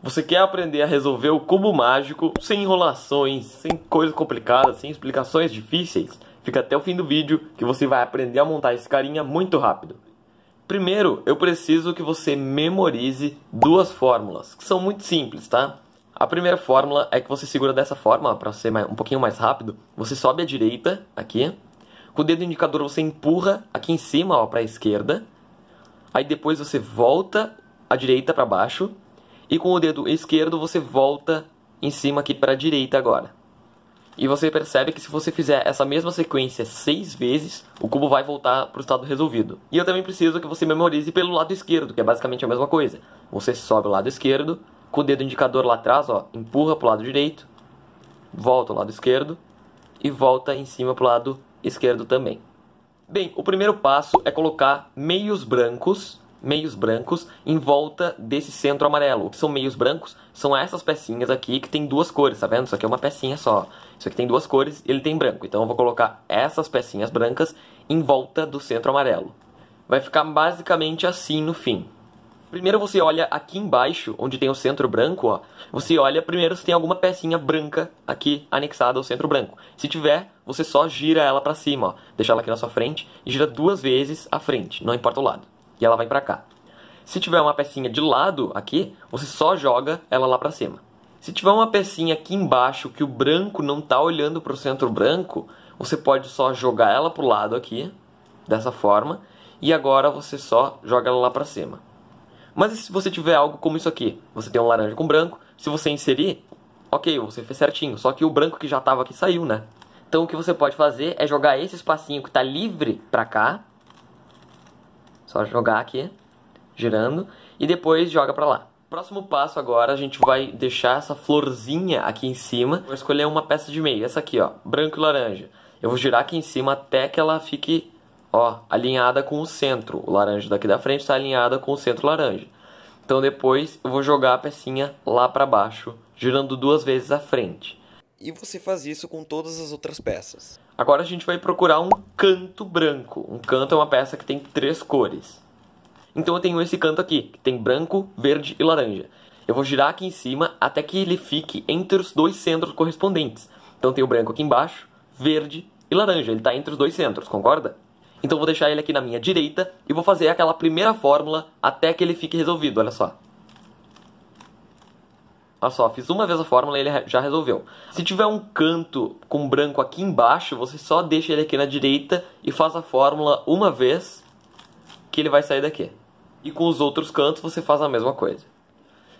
Você quer aprender a resolver o cubo mágico sem enrolações, sem coisas complicadas, sem explicações difíceis? Fica até o fim do vídeo que você vai aprender a montar esse carinha muito rápido. Primeiro, eu preciso que você memorize duas fórmulas, que são muito simples, tá? A primeira fórmula é que você segura dessa forma, para ser um pouquinho mais rápido. Você sobe à direita, aqui. Com o dedo indicador você empurra aqui em cima, para a esquerda. Aí depois você volta à direita para baixo e com o dedo esquerdo você volta em cima aqui para a direita agora. E você percebe que se você fizer essa mesma sequência seis vezes, o cubo vai voltar para o estado resolvido. E eu também preciso que você memorize pelo lado esquerdo, que é basicamente a mesma coisa. Você sobe o lado esquerdo, com o dedo indicador lá atrás, ó, empurra para o lado direito, volta o lado esquerdo e volta em cima para o lado esquerdo também. Bem, o primeiro passo é colocar meios brancos meios brancos em volta desse centro amarelo. O que são meios brancos são essas pecinhas aqui que tem duas cores, tá vendo? Isso aqui é uma pecinha só. Isso aqui tem duas cores, ele tem branco. Então eu vou colocar essas pecinhas brancas em volta do centro amarelo. Vai ficar basicamente assim no fim. Primeiro você olha aqui embaixo, onde tem o centro branco, ó. Você olha primeiro se tem alguma pecinha branca aqui anexada ao centro branco. Se tiver, você só gira ela para cima, ó. Deixa ela aqui na sua frente e gira duas vezes à frente, não importa o lado e ela vai para cá. Se tiver uma pecinha de lado aqui, você só joga ela lá para cima. Se tiver uma pecinha aqui embaixo que o branco não está olhando para o centro branco, você pode só jogar ela para o lado aqui, dessa forma, e agora você só joga ela lá para cima. Mas se você tiver algo como isso aqui, você tem um laranja com branco, se você inserir, ok, você fez certinho, só que o branco que já estava aqui saiu, né? Então o que você pode fazer é jogar esse espacinho que está livre para cá, só jogar aqui, girando, e depois joga pra lá. Próximo passo agora, a gente vai deixar essa florzinha aqui em cima. Vou escolher uma peça de meio, essa aqui, ó, branco e laranja. Eu vou girar aqui em cima até que ela fique, ó, alinhada com o centro. O laranja daqui da frente está alinhada com o centro laranja. Então depois eu vou jogar a pecinha lá para baixo, girando duas vezes à frente. E você faz isso com todas as outras peças. Agora a gente vai procurar um canto branco. Um canto é uma peça que tem três cores. Então eu tenho esse canto aqui, que tem branco, verde e laranja. Eu vou girar aqui em cima até que ele fique entre os dois centros correspondentes. Então tem o branco aqui embaixo, verde e laranja. Ele está entre os dois centros, concorda? Então vou deixar ele aqui na minha direita e vou fazer aquela primeira fórmula até que ele fique resolvido, olha só. Olha só, fiz uma vez a fórmula e ele já resolveu. Se tiver um canto com branco aqui embaixo, você só deixa ele aqui na direita e faz a fórmula uma vez que ele vai sair daqui. E com os outros cantos você faz a mesma coisa.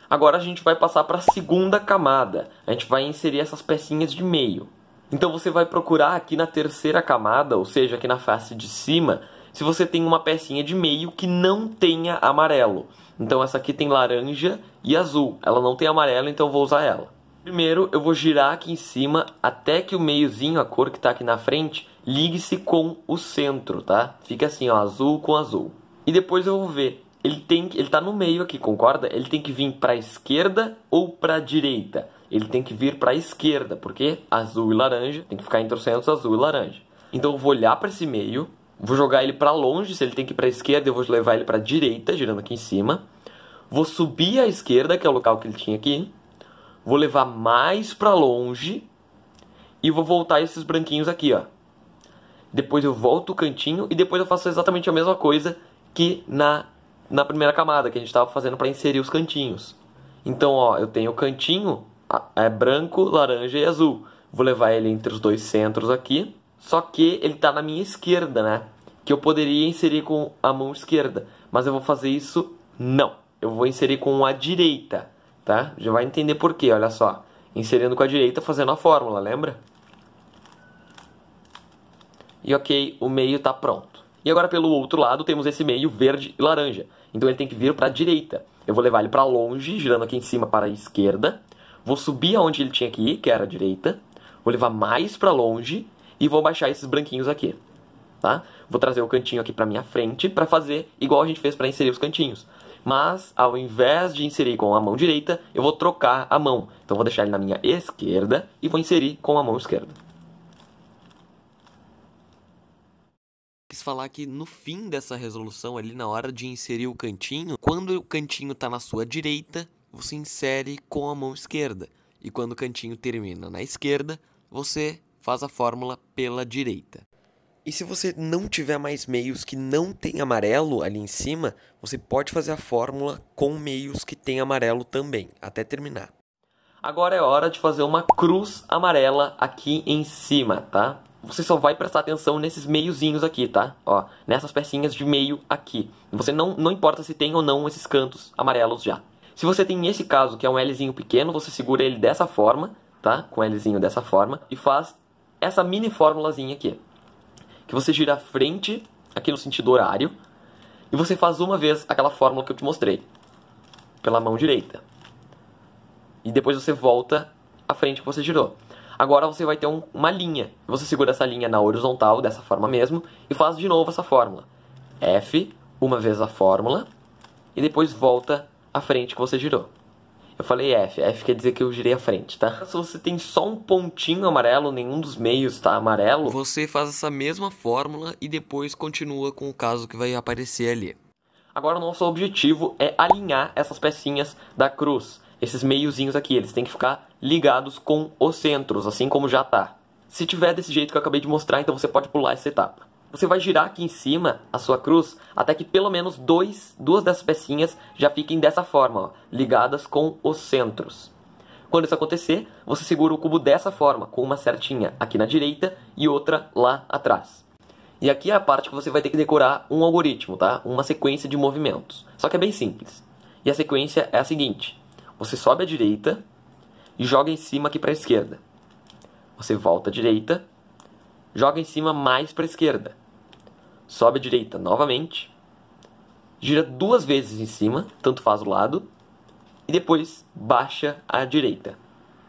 Agora a gente vai passar para a segunda camada. A gente vai inserir essas pecinhas de meio. Então você vai procurar aqui na terceira camada, ou seja, aqui na face de cima, se você tem uma pecinha de meio que não tenha amarelo. Então essa aqui tem laranja e azul. Ela não tem amarelo, então eu vou usar ela. Primeiro eu vou girar aqui em cima até que o meiozinho, a cor que está aqui na frente, ligue-se com o centro, tá? Fica assim, ó, azul com azul. E depois eu vou ver. Ele tem ele tá no meio aqui, concorda? Ele tem que vir para a esquerda ou para a direita. Ele tem que vir para a esquerda, porque azul e laranja tem que ficar entre os centros azul e laranja. Então eu vou olhar para esse meio, Vou jogar ele para longe, se ele tem que ir para esquerda, eu vou levar ele para direita, girando aqui em cima. Vou subir à esquerda, que é o local que ele tinha aqui. Vou levar mais para longe e vou voltar esses branquinhos aqui, ó. Depois eu volto o cantinho e depois eu faço exatamente a mesma coisa que na na primeira camada que a gente estava fazendo para inserir os cantinhos. Então, ó, eu tenho o cantinho é branco, laranja e azul. Vou levar ele entre os dois centros aqui só que ele está na minha esquerda, né? Que eu poderia inserir com a mão esquerda. Mas eu vou fazer isso não. Eu vou inserir com a direita, tá? Já vai entender por quê, olha só. Inserindo com a direita, fazendo a fórmula, lembra? E ok, o meio está pronto. E agora pelo outro lado temos esse meio verde e laranja. Então ele tem que vir para a direita. Eu vou levar ele para longe, girando aqui em cima para a esquerda. Vou subir aonde ele tinha que ir, que era a direita. Vou levar mais para longe e vou baixar esses branquinhos aqui, tá? Vou trazer o cantinho aqui para minha frente para fazer igual a gente fez para inserir os cantinhos. Mas ao invés de inserir com a mão direita, eu vou trocar a mão. Então vou deixar ele na minha esquerda e vou inserir com a mão esquerda. quis falar que no fim dessa resolução, ali na hora de inserir o cantinho, quando o cantinho está na sua direita, você insere com a mão esquerda. E quando o cantinho termina na esquerda, você faz a fórmula pela direita. E se você não tiver mais meios que não tem amarelo ali em cima, você pode fazer a fórmula com meios que tem amarelo também, até terminar. Agora é hora de fazer uma cruz amarela aqui em cima, tá? Você só vai prestar atenção nesses meiozinhos aqui, tá? Ó, nessas pecinhas de meio aqui. Você não, não importa se tem ou não esses cantos amarelos já. Se você tem esse caso, que é um Lzinho pequeno, você segura ele dessa forma, tá? Com o Lzinho dessa forma e faz essa mini fórmulazinha aqui. Que você gira a frente, aqui no sentido horário, e você faz uma vez aquela fórmula que eu te mostrei, pela mão direita. E depois você volta à frente que você girou. Agora você vai ter um, uma linha. Você segura essa linha na horizontal, dessa forma mesmo, e faz de novo essa fórmula. F, uma vez a fórmula, e depois volta à frente que você girou. Eu falei F. F quer dizer que eu girei à frente, tá? Se você tem só um pontinho amarelo, nenhum dos meios tá amarelo, você faz essa mesma fórmula e depois continua com o caso que vai aparecer ali. Agora, nosso objetivo é alinhar essas pecinhas da cruz. Esses meiozinhos aqui, eles têm que ficar ligados com os centros, assim como já tá. Se tiver desse jeito que eu acabei de mostrar, então você pode pular essa etapa você vai girar aqui em cima a sua cruz até que pelo menos dois, duas dessas pecinhas já fiquem dessa forma, ó, ligadas com os centros. Quando isso acontecer, você segura o cubo dessa forma, com uma certinha aqui na direita e outra lá atrás. E aqui é a parte que você vai ter que decorar um algoritmo, tá? Uma sequência de movimentos. Só que é bem simples. E a sequência é a seguinte: você sobe à direita e joga em cima aqui para a esquerda. Você volta à direita joga em cima mais para a esquerda. Sobe à direita novamente, gira duas vezes em cima, tanto faz o lado, e depois baixa à direita.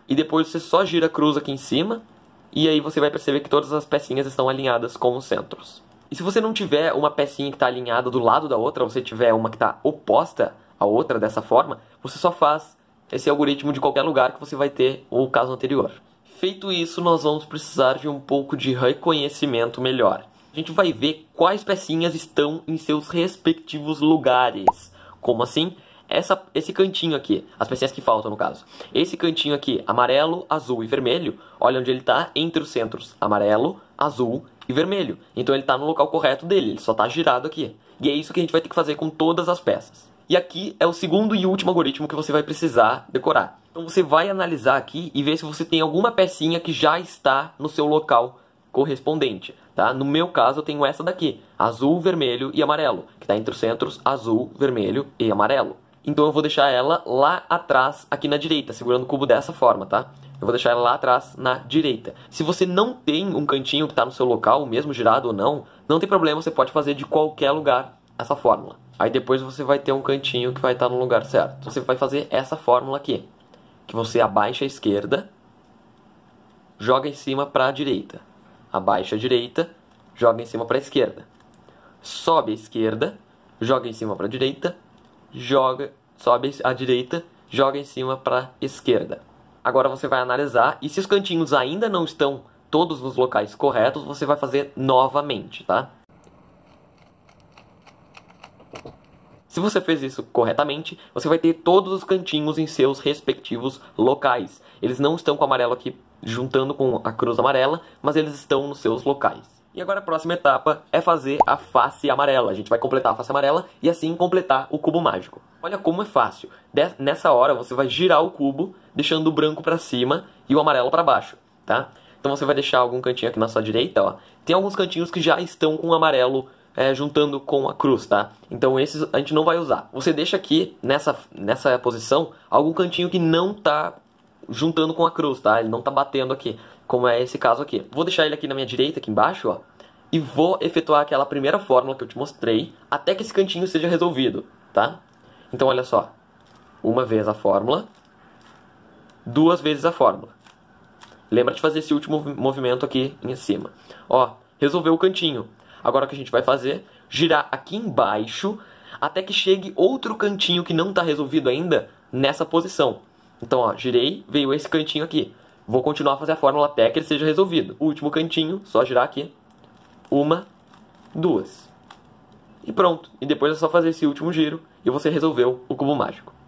E depois você só gira a cruz aqui em cima, e aí você vai perceber que todas as pecinhas estão alinhadas com os centros. E se você não tiver uma pecinha que está alinhada do lado da outra, ou você tiver uma que está oposta à outra dessa forma, você só faz esse algoritmo de qualquer lugar que você vai ter o caso anterior. Feito isso, nós vamos precisar de um pouco de reconhecimento melhor. A gente vai ver quais pecinhas estão em seus respectivos lugares. Como assim? Essa, esse cantinho aqui, as pecinhas que faltam no caso. Esse cantinho aqui, amarelo, azul e vermelho, olha onde ele está entre os centros amarelo, azul e vermelho. Então ele está no local correto dele, ele só está girado aqui. E é isso que a gente vai ter que fazer com todas as peças. E aqui é o segundo e último algoritmo que você vai precisar decorar. Então você vai analisar aqui e ver se você tem alguma pecinha que já está no seu local correspondente, tá? No meu caso eu tenho essa daqui, azul, vermelho e amarelo, que está entre os centros azul, vermelho e amarelo. Então eu vou deixar ela lá atrás, aqui na direita, segurando o cubo dessa forma, tá? Eu vou deixar ela lá atrás, na direita. Se você não tem um cantinho que está no seu local, mesmo girado ou não, não tem problema, você pode fazer de qualquer lugar essa fórmula. Aí depois você vai ter um cantinho que vai estar tá no lugar certo. Você vai fazer essa fórmula aqui que você abaixa a esquerda, joga em cima para a direita. Abaixa a direita, joga em cima para a esquerda. Sobe a esquerda, joga em cima para a direita, joga, sobe a direita, joga em cima para a esquerda. Agora você vai analisar e se os cantinhos ainda não estão todos nos locais corretos, você vai fazer novamente, tá? Se você fez isso corretamente, você vai ter todos os cantinhos em seus respectivos locais. Eles não estão com o amarelo aqui juntando com a cruz amarela, mas eles estão nos seus locais. E agora a próxima etapa é fazer a face amarela. A gente vai completar a face amarela e assim completar o cubo mágico. Olha como é fácil. nessa hora você vai girar o cubo, deixando o branco para cima e o amarelo para baixo, tá? Então você vai deixar algum cantinho aqui na sua direita, ó. Tem alguns cantinhos que já estão com o amarelo é, juntando com a cruz, tá? Então esses a gente não vai usar. Você deixa aqui nessa, nessa posição algum cantinho que não tá juntando com a cruz, tá? Ele não tá batendo aqui, como é esse caso aqui. Vou deixar ele aqui na minha direita, aqui embaixo, ó. E vou efetuar aquela primeira fórmula que eu te mostrei até que esse cantinho seja resolvido, tá? Então olha só. Uma vez a fórmula, duas vezes a fórmula. Lembra de fazer esse último movimento aqui em cima. Ó, resolveu o cantinho. Agora o que a gente vai fazer? Girar aqui embaixo até que chegue outro cantinho que não está resolvido ainda nessa posição. Então, ó, girei, veio esse cantinho aqui. Vou continuar a fazer a fórmula até que ele seja resolvido. O último cantinho, só girar aqui. Uma, duas. E pronto. E depois é só fazer esse último giro e você resolveu o cubo mágico.